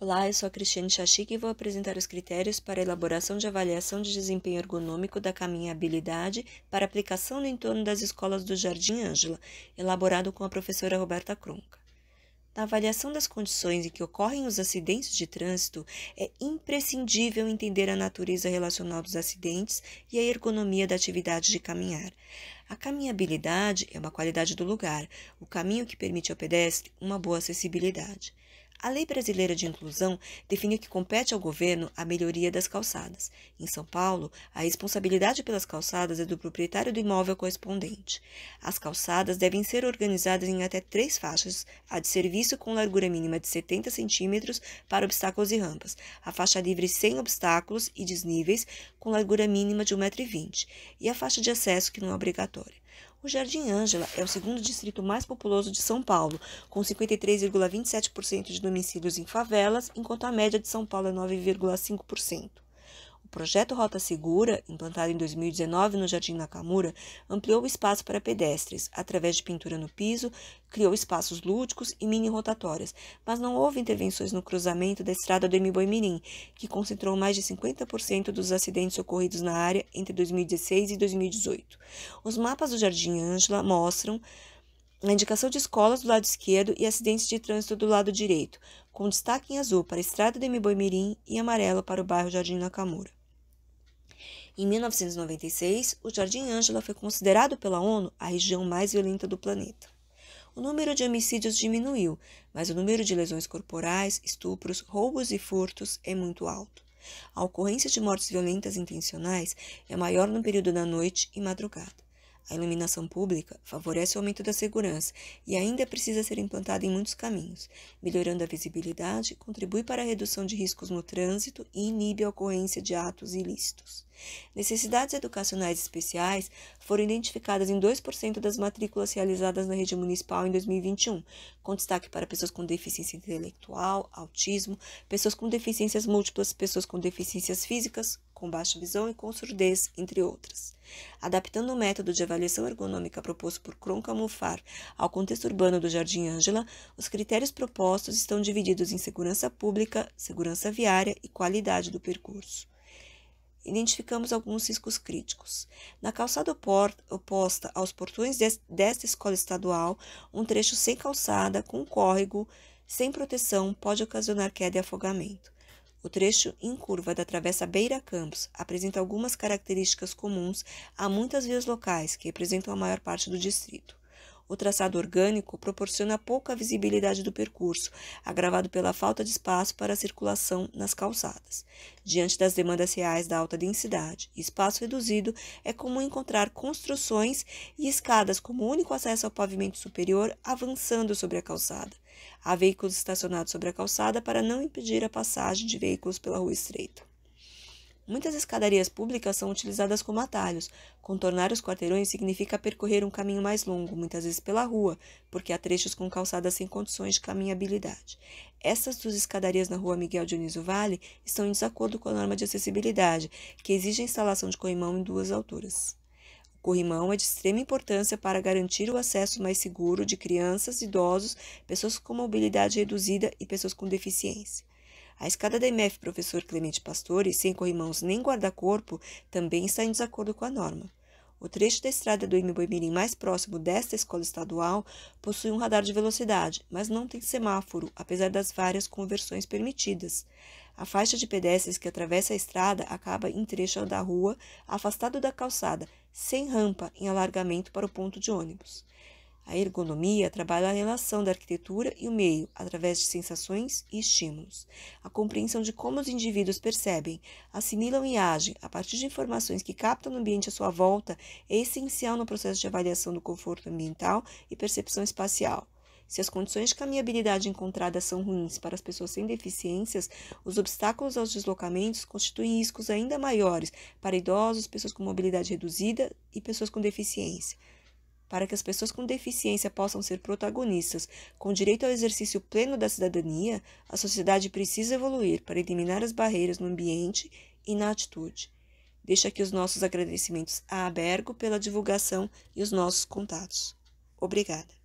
Olá, eu sou a Cristiane Chachik e vou apresentar os critérios para elaboração de avaliação de desempenho ergonômico da caminhabilidade para aplicação no entorno das escolas do Jardim Ângela, elaborado com a professora Roberta Cronca. Na avaliação das condições em que ocorrem os acidentes de trânsito, é imprescindível entender a natureza relacional dos acidentes e a ergonomia da atividade de caminhar. A caminhabilidade é uma qualidade do lugar, o caminho que permite ao pedestre uma boa acessibilidade. A Lei Brasileira de Inclusão define que compete ao governo a melhoria das calçadas. Em São Paulo, a responsabilidade pelas calçadas é do proprietário do imóvel correspondente. As calçadas devem ser organizadas em até três faixas: a de serviço com largura mínima de 70 centímetros para obstáculos e rampas, a faixa livre sem obstáculos e desníveis com largura mínima de 1,20m e a faixa de acesso que não é obrigatória. O Jardim Ângela é o segundo distrito mais populoso de São Paulo, com 53,27% de domicílios em favelas, enquanto a média de São Paulo é 9,5%. O projeto Rota Segura, implantado em 2019 no Jardim Nakamura, ampliou o espaço para pedestres, através de pintura no piso, criou espaços lúdicos e mini rotatórias, mas não houve intervenções no cruzamento da estrada do Mirim, que concentrou mais de 50% dos acidentes ocorridos na área entre 2016 e 2018. Os mapas do Jardim Ângela mostram a indicação de escolas do lado esquerdo e acidentes de trânsito do lado direito, com destaque em azul para a estrada do Emiboimirim e amarelo para o bairro Jardim Nakamura. Em 1996, o Jardim Ângela foi considerado pela ONU a região mais violenta do planeta. O número de homicídios diminuiu, mas o número de lesões corporais, estupros, roubos e furtos é muito alto. A ocorrência de mortes violentas intencionais é maior no período da noite e madrugada. A iluminação pública favorece o aumento da segurança e ainda precisa ser implantada em muitos caminhos. Melhorando a visibilidade, contribui para a redução de riscos no trânsito e inibe a ocorrência de atos ilícitos. Necessidades educacionais especiais foram identificadas em 2% das matrículas realizadas na rede municipal em 2021, com destaque para pessoas com deficiência intelectual, autismo, pessoas com deficiências múltiplas, pessoas com deficiências físicas, com baixa visão e com surdez, entre outras. Adaptando o método de avaliação ergonômica proposto por Cronca ao contexto urbano do Jardim Ângela, os critérios propostos estão divididos em segurança pública, segurança viária e qualidade do percurso identificamos alguns riscos críticos. Na calçada oposta aos portões desta escola estadual, um trecho sem calçada, com córrego, sem proteção, pode ocasionar queda e afogamento. O trecho em curva da Travessa Beira Campos apresenta algumas características comuns a muitas vias locais que representam a maior parte do distrito. O traçado orgânico proporciona pouca visibilidade do percurso, agravado pela falta de espaço para a circulação nas calçadas. Diante das demandas reais da alta densidade e espaço reduzido, é comum encontrar construções e escadas como único acesso ao pavimento superior avançando sobre a calçada. Há veículos estacionados sobre a calçada para não impedir a passagem de veículos pela rua estreita. Muitas escadarias públicas são utilizadas como atalhos. Contornar os quarteirões significa percorrer um caminho mais longo, muitas vezes pela rua, porque há trechos com calçadas sem condições de caminhabilidade. Essas duas escadarias na rua Miguel Dionísio Vale estão em desacordo com a norma de acessibilidade, que exige a instalação de corrimão em duas alturas. Corrimão é de extrema importância para garantir o acesso mais seguro de crianças, idosos, pessoas com mobilidade reduzida e pessoas com deficiência. A escada da MF professor Clemente Pastore, sem corrimãos nem guarda-corpo, também está em desacordo com a norma. O trecho da estrada do Imiboimirim mais próximo desta escola estadual possui um radar de velocidade, mas não tem semáforo, apesar das várias conversões permitidas. A faixa de pedestres que atravessa a estrada acaba em trecho da rua, afastado da calçada, sem rampa em alargamento para o ponto de ônibus. A ergonomia trabalha a relação da arquitetura e o meio, através de sensações e estímulos. A compreensão de como os indivíduos percebem, assimilam e agem a partir de informações que captam no ambiente à sua volta é essencial no processo de avaliação do conforto ambiental e percepção espacial. Se as condições de caminhabilidade encontradas são ruins para as pessoas sem deficiências, os obstáculos aos deslocamentos constituem riscos ainda maiores para idosos, pessoas com mobilidade reduzida e pessoas com deficiência. Para que as pessoas com deficiência possam ser protagonistas, com direito ao exercício pleno da cidadania, a sociedade precisa evoluir para eliminar as barreiras no ambiente e na atitude. Deixo aqui os nossos agradecimentos à Abergo pela divulgação e os nossos contatos. Obrigada.